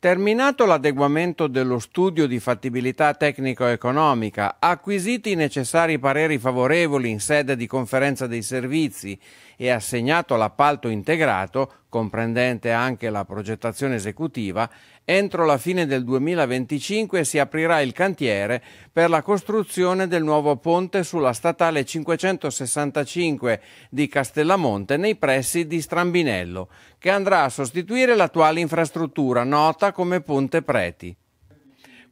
Terminato l'adeguamento dello studio di fattibilità tecnico-economica, acquisiti i necessari pareri favorevoli in sede di conferenza dei servizi e assegnato l'appalto integrato, comprendente anche la progettazione esecutiva, entro la fine del 2025 si aprirà il cantiere per la costruzione del nuovo ponte sulla statale 565 di Castellamonte nei pressi di Strambinello, che andrà a sostituire l'attuale infrastruttura nota come Ponte Preti.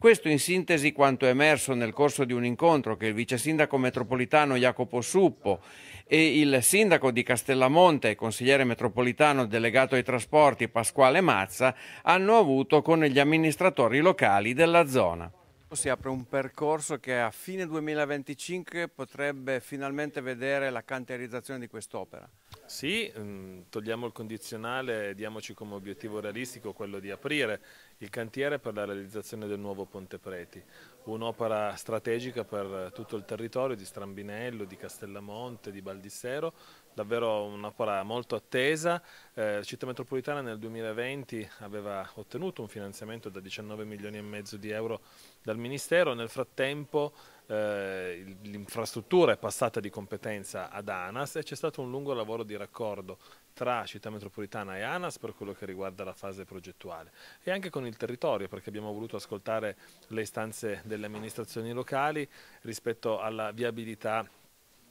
Questo in sintesi quanto è emerso nel corso di un incontro che il vice sindaco metropolitano Jacopo Suppo e il sindaco di Castellamonte e consigliere metropolitano delegato ai trasporti Pasquale Mazza hanno avuto con gli amministratori locali della zona. Si apre un percorso che a fine 2025 potrebbe finalmente vedere la cantierizzazione di quest'opera. Sì, mm, togliamo il condizionale e diamoci come obiettivo realistico quello di aprire il cantiere per la realizzazione del nuovo Ponte Preti, un'opera strategica per tutto il territorio di Strambinello, di Castellamonte, di Baldissero, davvero un'opera molto attesa. Eh, Città metropolitana nel 2020 aveva ottenuto un finanziamento da 19 milioni e mezzo di euro dal Ministero, nel frattempo eh, l'infrastruttura è passata di competenza ad ANAS e c'è stato un lungo lavoro di raccordo tra città metropolitana e ANAS per quello che riguarda la fase progettuale e anche con il territorio perché abbiamo voluto ascoltare le istanze delle amministrazioni locali rispetto alla viabilità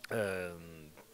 eh,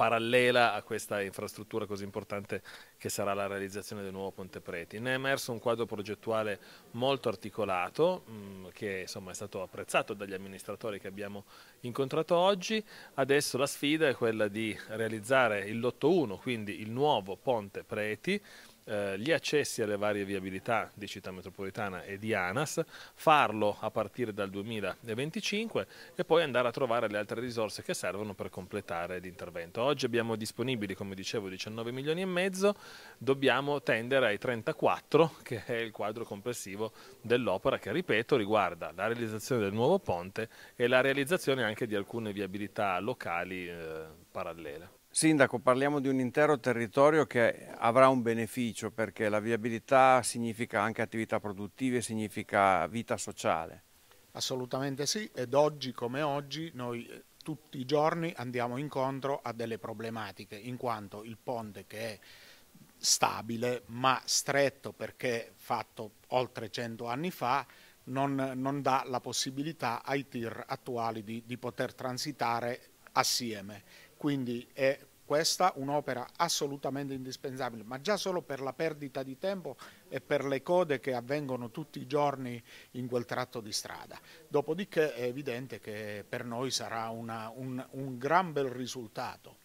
parallela a questa infrastruttura così importante che sarà la realizzazione del nuovo Ponte Preti. Ne è emerso un quadro progettuale molto articolato mh, mm, che insomma, è stato apprezzato dagli amministratori che abbiamo incontrato oggi. Adesso la sfida è quella di realizzare il lotto 1, quindi il nuovo Ponte Preti, eh, gli accessi alle varie viabilità di città metropolitana e di ANAS, farlo a partire dal 2025 e poi andare a trovare le altre risorse che servono per completare l'intervento. Oggi abbiamo disponibili, come dicevo, 19 milioni e mezzo, dobbiamo tendere ai 34, che è il quadro complessivo dell'opera che, ripeto, riguarda la realizzazione del nuovo ponte e la realizzazione anche di alcune viabilità locali eh, parallele. Sindaco, parliamo di un intero territorio che avrà un beneficio perché la viabilità significa anche attività produttive, significa vita sociale. Assolutamente sì ed oggi come oggi noi eh, tutti i giorni andiamo incontro a delle problematiche in quanto il ponte che è stabile ma stretto perché fatto oltre 100 anni fa non, non dà la possibilità ai tir attuali di, di poter transitare assieme quindi è questa un'opera assolutamente indispensabile, ma già solo per la perdita di tempo e per le code che avvengono tutti i giorni in quel tratto di strada. Dopodiché è evidente che per noi sarà una, un, un gran bel risultato.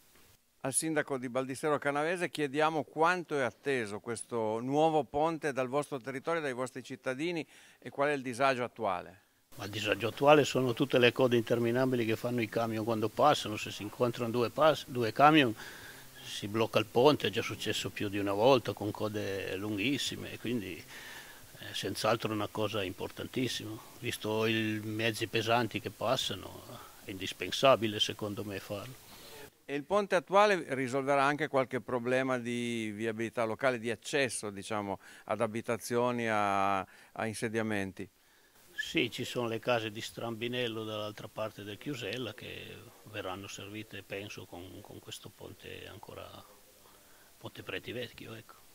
Al sindaco di Baldissero Canavese chiediamo quanto è atteso questo nuovo ponte dal vostro territorio, dai vostri cittadini e qual è il disagio attuale. Ma il disagio attuale sono tutte le code interminabili che fanno i camion quando passano, se si incontrano due, pass- due camion si blocca il ponte, è già successo più di una volta con code lunghissime, quindi è eh, senz'altro una cosa importantissima, visto i mezzi pesanti che passano, è indispensabile secondo me farlo. E il ponte attuale risolverà anche qualche problema di viabilità locale, di accesso diciamo, ad abitazioni, a, a insediamenti? Sì, ci sono le case di Strambinello dall'altra parte del Chiusella che verranno servite, penso, con, con questo ponte ancora, Ponte Preti Vecchio. Ecco.